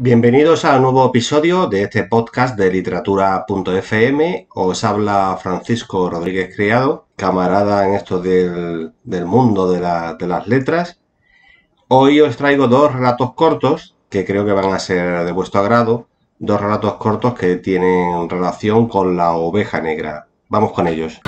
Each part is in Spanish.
Bienvenidos a un nuevo episodio de este podcast de literatura.fm. Os habla Francisco Rodríguez Criado, camarada en esto del, mundo de, de, las letras. Hoy os traigo dos relatos cortos que creo que van a ser de vuestro agrado. Dos relatos cortos que tienen relación con la oveja negra. Vamos con ellos.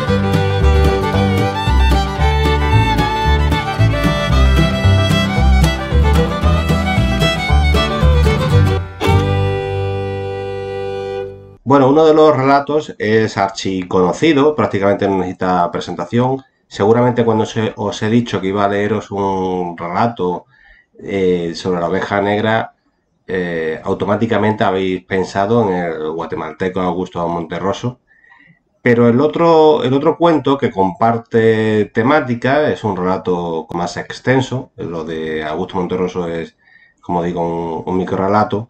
Bueno, uno de los relatos es archiconocido, prácticamente no necesita presentación. Seguramente cuando os he dicho que iba a leeros un relato eh, sobre la oveja negra, eh, automáticamente habéis pensado en el guatemalteco Augusto Monterroso. Pero el otro, el otro cuento que comparte temática es un relato más extenso. Lo de Augusto Monterroso es, como digo, un, un microrelato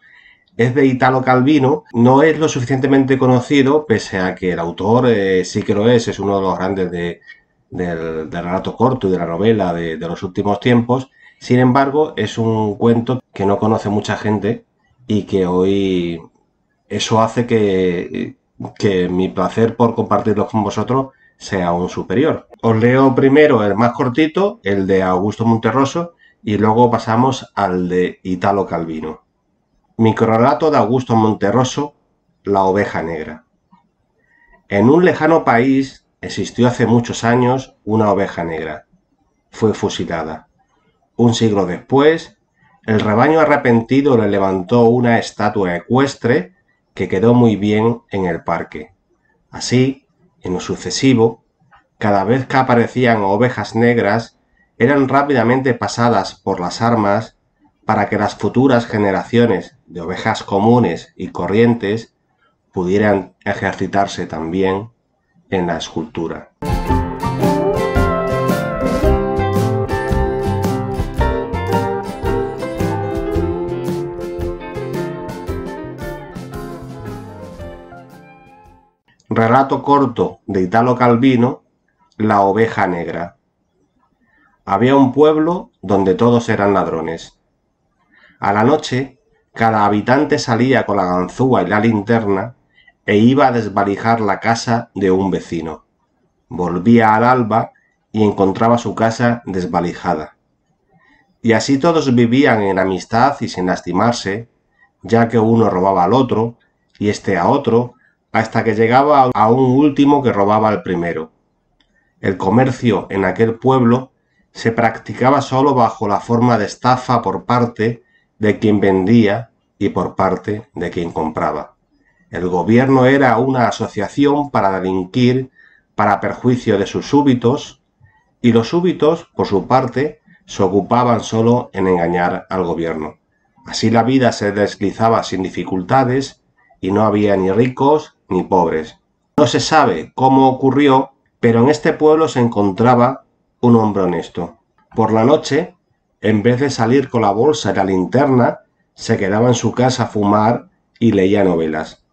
es de Italo Calvino, no es lo suficientemente conocido, pese a que el autor eh, sí que lo es, es uno de los grandes del, relato corto y de la novela de, los últimos tiempos. Sin embargo, es un cuento que no conoce mucha gente y que hoy eso hace que, mi placer por compartirlo con vosotros sea aún superior. Os leo primero el más cortito, el de Augusto Monterroso, y luego pasamos al de Italo Calvino. Microrelato de Augusto Monterroso, La oveja negra. En un lejano país existió hace muchos años una oveja negra. Fue fusilada. Un siglo después, el rebaño arrepentido le levantó una estatua ecuestre que quedó muy bien en el parque. Así, en lo sucesivo, cada vez que aparecían ovejas negras, eran rápidamente pasadas por las armas para que las futuras generaciones de ovejas comunes y corrientes pudieran ejercitarse también en la escultura. Relato corto de Italo Calvino, La oveja negra. Había un pueblo donde todos eran ladrones. A la noche, cada habitante salía con la ganzúa y la linterna e iba a desvalijar la casa de un vecino. Volvía al alba y encontraba su casa desvalijada. Y así todos vivían en amistad y sin lastimarse, ya que uno robaba al otro, y este a otro, hasta que llegaba a un último que robaba al primero. El comercio en aquel pueblo se practicaba sólo bajo la forma de estafa por parte de quien vendía y por parte de quien compraba. El gobierno era una asociación para delinquir para perjuicio de sus súbitos y los súbitos, por su parte, se ocupaban solo en engañar al gobierno. Así la vida se deslizaba sin dificultades y no había ni ricos ni pobres. No se sabe cómo ocurrió, pero en este pueblo se encontraba un hombre honesto. Por la noche, en vez de salir con la bolsa y la linterna, se quedaba en su casa a fumar y leía novelas.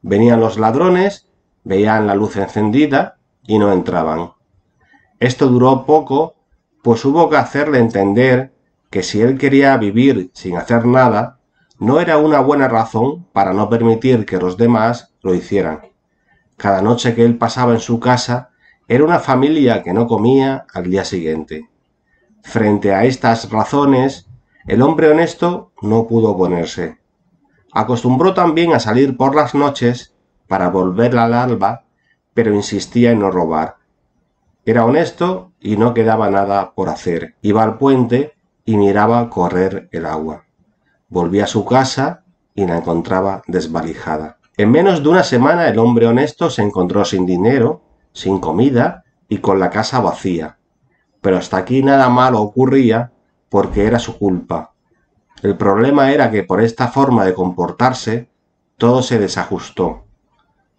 Venían los ladrones, veían la luz encendida y no entraban. Esto duró poco, pues hubo que hacerle entender que si él quería vivir sin hacer nada, no era una buena razón para no permitir que los demás lo hicieran. Cada noche que él pasaba en su casa era una familia que no comía al día siguiente. Frente a estas razones, el hombre honesto no pudo oponerse. Acostumbró también a salir por las noches para volver al alba, pero insistía en no robar. Era honesto y no quedaba nada por hacer. Iba al puente y miraba correr el agua. Volvía a su casa y la encontraba desvalijada. En menos de una semana el hombre honesto se encontró sin dinero, sin comida y con la casa vacía. Pero hasta aquí nada malo ocurría porque era su culpa. El problema era que por esta forma de comportarse, todo se desajustó.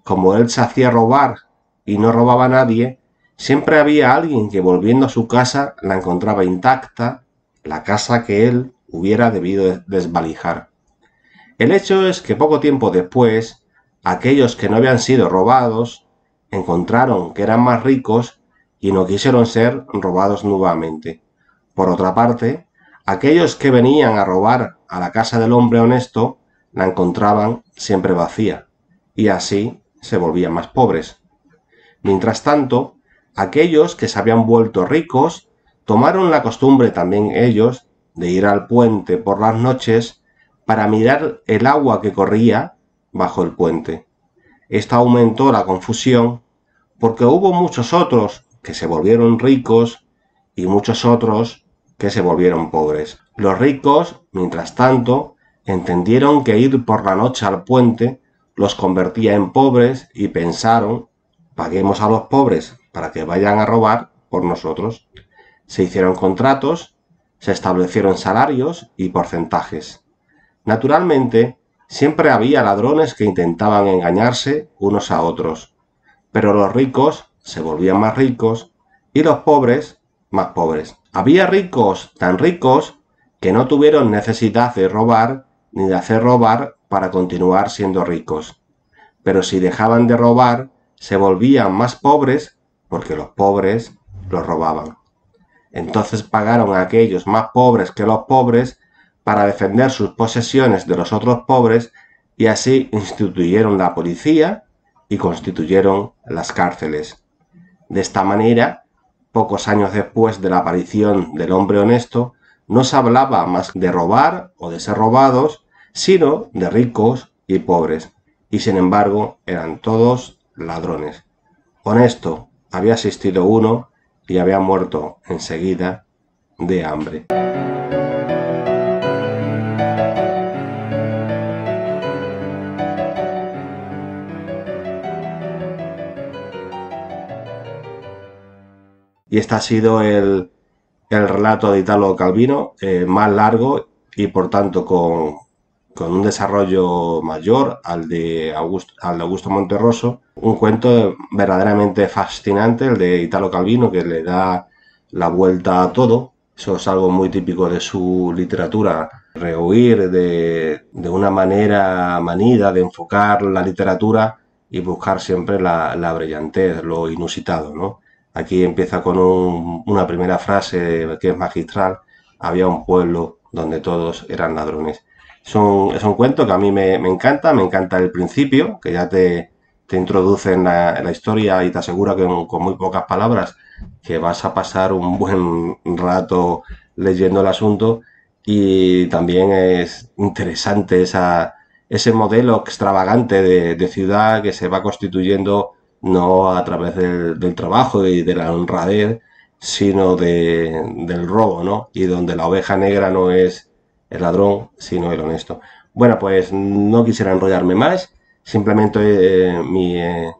Como él se hacía robar y no robaba a nadie, siempre había alguien que volviendo a su casa la encontraba intacta, la casa que él hubiera debido desvalijar. El hecho es que poco tiempo después, aquellos que no habían sido robados encontraron que eran más ricos y no quisieron ser robados nuevamente. Por otra parte, aquellos que venían a robar a la casa del hombre honesto la encontraban siempre vacía, y así se volvían más pobres. Mientras tanto, aquellos que se habían vuelto ricos tomaron la costumbre también ellos de ir al puente por las noches para mirar el agua que corría bajo el puente. Esta aumentó la confusión porque hubo muchos otros que se volvieron ricos y muchos otros que se volvieron pobres. Los ricos, mientras tanto, entendieron que ir por la noche al puente los convertía en pobres y pensaron, paguemos a los pobres para que vayan a robar por nosotros. Se hicieron contratos, se establecieron salarios y porcentajes. Naturalmente, siempre había ladrones que intentaban engañarse unos a otros, pero los ricos se volvían más ricos y los pobres más pobres. Había ricos tan ricos que no tuvieron necesidad de robar ni de hacer robar para continuar siendo ricos. Pero si dejaban de robar, se volvían más pobres porque los pobres los robaban. Entonces pagaron a aquellos más pobres que los pobres para defender sus posesiones de los otros pobres y así instituyeron la policía y constituyeron las cárceles. De esta manera, pocos años después de la aparición del hombre honesto, no se hablaba más de robar o de ser robados, sino de ricos y pobres, y sin embargo eran todos ladrones. Honesto, había asistido uno y había muerto enseguida de hambre. Y este ha sido el, relato de Italo Calvino, eh, más largo y por tanto con, un desarrollo mayor al de Augusto, al Augusto Monterroso. Un cuento verdaderamente fascinante, el de Italo Calvino, que le da la vuelta a todo. Eso es algo muy típico de su literatura, rehuir de, una manera manida de enfocar la literatura y buscar siempre la, la brillantez, lo inusitado, ¿no? Aquí empieza con una primera frase que es magistral. Había un pueblo donde todos eran ladrones. Es un, es un cuento que a mí me, encanta, me encanta el principio, que ya te, te introduce en la, historia y te asegura que con, muy pocas palabras que vas a pasar un buen rato leyendo el asunto y también es interesante ese modelo extravagante de, ciudad que se va constituyendo no a través del, trabajo y de la honradez, sino del robo, ¿no? Y donde la oveja negra no es el ladrón, sino el honesto. Bueno, pues no quisiera enrollarme más, simplemente eh, eh,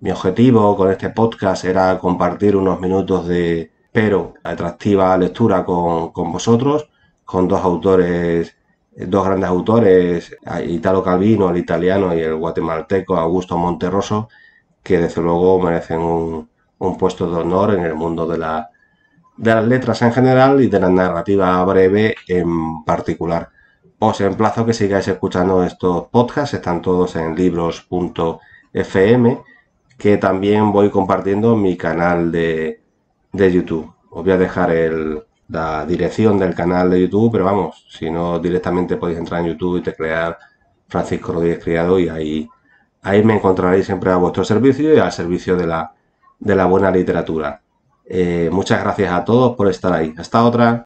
mi, objetivo con este podcast era compartir unos minutos de, pero atractiva lectura con, con, vosotros, con dos autores, dos grandes autores, Italo Calvino, el italiano, y el guatemalteco Augusto Monterroso, que desde luego merecen un, puesto de honor en el mundo de, la, de las letras en general y de la narrativa breve en particular. Os emplazo que sigáis escuchando estos podcasts, están todos en libros.fm, que también voy compartiendo mi canal de, de YouTube. Os voy a dejar el, la dirección del canal de YouTube, pero vamos, si no directamente podéis entrar en YouTube y te crear Francisco Rodríguez Criado y ahí Ahí me encontraréis siempre a vuestro servicio y al servicio de la, de la buena literatura. Eh, muchas gracias a todos por estar ahí. Hasta otra.